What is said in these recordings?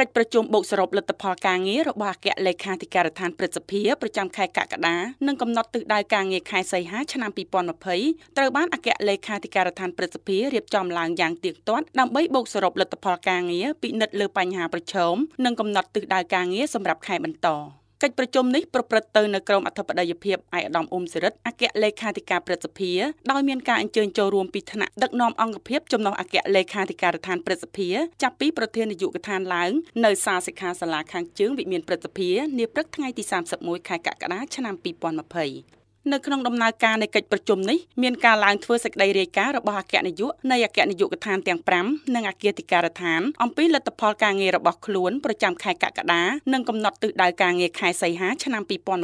កិច្ចប្រជុំបូកសរុបលទ្ធផលការងាររបស់អគ្គលេខាធិការដ្ឋានព្រឹទ្ធសភាប្រចាំខែកក្កដានិងកំណត់ទិសដៅការងារខែសីហាឆ្នាំ2020ត្រូវបានអគ្គលេខាធិការដ្ឋានព្រឹទ្ធសភារៀបចំឡើងយ៉ាងទៀងទាត់ដើម្បីបូកសរុបលទ្ធផលការងារពិនិត្យលើបញ្ហាប្រឈមនិងកំណត់ទិសដៅការងារសម្រាប់ខែបន្ត។កិច្ចប្រជុំនេះប្រព្រឹត្តទៅនៅក្រមអធិបតីភាពឯកឧត្តមអ៊ុំសិរិទ្ធអគ្គលេខាធិការព្រឹទ្ធសភាដោយមានការអញ្ជើញចូលរួមពីថ្នាក់ដឹកនាំអង្គភាពចំណុះអគ្គលេខាធិការដ្ឋានព្រឹទ្ធសភាចាប់ពីប្រធាននាយកដ្ឋានឡើងនៅសាលសិក្ខាសាលាខាងជើងវិមានព្រឹទ្ធសភានាព្រឹកថ្ងៃទី31ខែកក្កដាឆ្នាំ2020នៅក្នុងដំណើរការនៃកិច្ចប្រជុំនេះមានការឡើងធ្វើសេចក្តីរាយការណ៍របស់អគ្គនាយកនៃអគ្គនាយកដ្ឋានទាំង5និងអគ្គតិការដ្ឋានអំពីលទ្ធផលការងាររបស់ខ្លួនប្រចាំខែកក្កដានិងកំណត់ទិសដៅការងារខែសីហាឆ្នាំ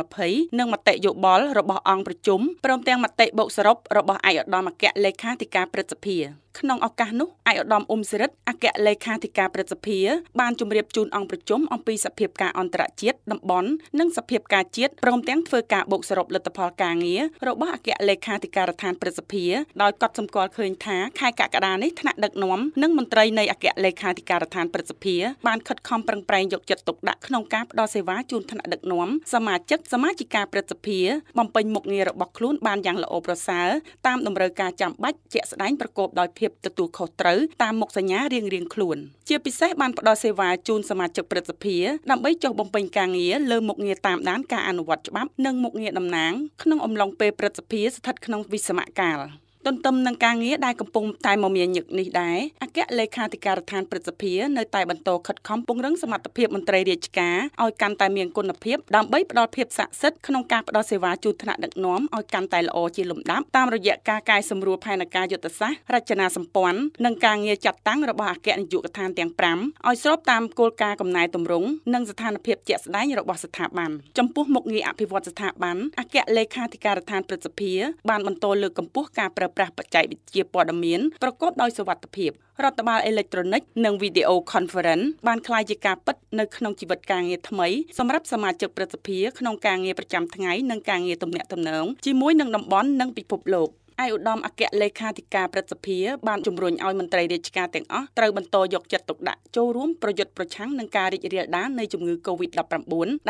2020និងមតិយោបល់របស់អង្គប្រជុំព្រមទាំងមតិបូកសរុបរបស់ឯកឧត្តមអគ្គលេខាធិការព្រឹទ្ធសភាក្នុងឱកាសនោះឯកឧត្តមអ៊ុំសិរិទ្ធអគ្គលេខាធិការព្រឹទ្ធសភា បានជម្រាបជូនអង្គប្រជុំអំពីសភាពការអន្តរជាតិតំបន់និងសភាពការជាតិព្រមទាំងធ្វើការបូកសរុបលទ្ធផលការងាររបស់អគ្គលេខាធិការដ្ឋានព្រឹទ្ធសភា ដោយកត់សម្គាល់ឃើញថាខែកក្កដានេះថ្នាក់ដឹកនាំនិងមន្ត្រីនៃអគ្គលេខាធិការដ្ឋានព្រឹទ្ធសភាបានខិតខំប្រឹងប្រែងយកចិត្តទុកដាក់ក្នុងការផ្តល់សេវាជូនថ្នាក់ដឹកនាំសមាជិកសមាជិកាព្រឹទ្ធសភាបំពេញមុខងាររបស់ខ្លួនបានយ៉ាងល្អប្រសើរតាមតម្រូវការចាំបាច់ជាក់ស្ដែងប្រកបដោយភាពភាពទទួលខុសត្រូវតាមមុខសញ្ញារៀងៗខ្លួនជាពិសេសបានផ្ដល់សេវាជូនសមាជិកព្រឹទ្ធសភាដើម្បីចុះបំពេញការងារលើមុខងារតាមដានការអនុវត្តច្បាប់និងមុខងារតំណាងក្នុងអំឡុងពេលព្រឹទ្ធសភាស្ថិតក្នុងវិសមកាល។ទន្ទឹមនឹងការងារដែលកំពុងតែមមាញឹកនេះដែរអគ្គលេខាធិការដ្ឋានព្រឹទ្ធសភានៅតែបន្តខិតខំពង្រឹងសមត្ថភាពមន្ត្រីរាជការឲ្យកាន់តែមានគុណភាពដើម្បីផ្ដល់ភាពស័ក្តិសិទ្ធិក្នុងការផ្ដល់សេវាជូនថ្នាក់ដឹកនាំឲ្យកាន់តែល្អជាលំដាប់តាមរយៈការកែសម្រួលផែនការយុទ្ធសាស្ត្ររចនាសម្ព័ន្ធនិងការងារចាត់តាំងរបស់អគ្គនាយកដ្ឋានទាំង5ឲ្យស្របតាមគោលការណ៍កំណែទម្រង់និងស្ថានភាពជាក់ស្ដែងរបស់ស្ថាប័នចំពោះមុខងារអភិវឌ្ឍស្ថាប័នអគ្គលេខាធិការដ្ឋានព្រឹទ្ធសភាបានបន្តលើកកម្ពស់ការប្រើប្រាស់បច្ចេកវិទ្យាព័ត៌មានប្រកបដោយសុវត្ថិភាពរដ្ឋបាលអេເລັກត្រូនិកនិង Video Conference បានក្លាយជាការពិតនៅក្នុងជីវិតការងារថ្មីសម្រាប់សមាជិកប្រសិទ្ធិក្នុងការងារប្រចាំថ្ងៃនិងការងារទំនាក់ទំនងជាមួយនឹងតំបន់និងពិភពលោក។ឯឧត្តមអគ្គលេខាធិការព្រឹទ្ធសភា បានជំរុញឲ្យមន្ត្រីរាជការទាំងអស់ត្រូវបន្តយកចិត្តទុកដាក់ចូលរួមប្រយុទ្ធប្រឆាំងនឹងការរីករាលដាលនៃជំងឺ Covid-19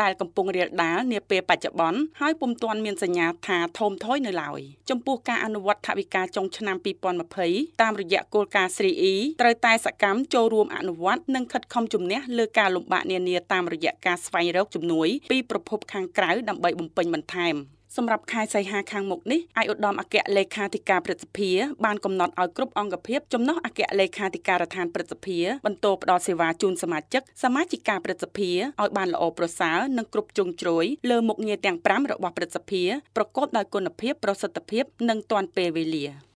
ដែលកំពុងរាលដាលនាពេលបច្ចុប្បន្នហើយពុំទាន់មានសញ្ញាថាថមថយនៅឡើយចំពោះការអនុវត្តថវិកាចុងឆ្នាំ2020តាមរយៈគោលការណ៍ 3E ត្រូវតែសកម្មចូលរួមអនុវត្ត និងខិតខំជំនះលើការលំបាកនានាតាមរយៈការស្វែងរកជំនួយ ពីប្រភពខាងក្រៅដើម្បីបំពេញបន្ថែម។សម្រាប់ខែសីហាខាងមុខនេះឯកឧត្តមអគ្គលេខាធិការព្រឹទ្ធសភាបានកំណត់ឲ្យគ្រប់អង្គភាពចំណោះអគ្គលេខាធិការដ្ឋានព្រឹទ្ធសភាបន្តផ្ដល់សេវាជូនសមាជិកសមាជិកាព្រឹទ្ធសភាឲ្យបានល្អប្រសើរនិងគ្រប់ជ្រុងជ្រោយលើមុខងារទាំង5របស់ព្រឹទ្ធសភាប្រកបដោយគុណភាព ប្រសិទ្ធភាព និងទាន់ពេលវេលា។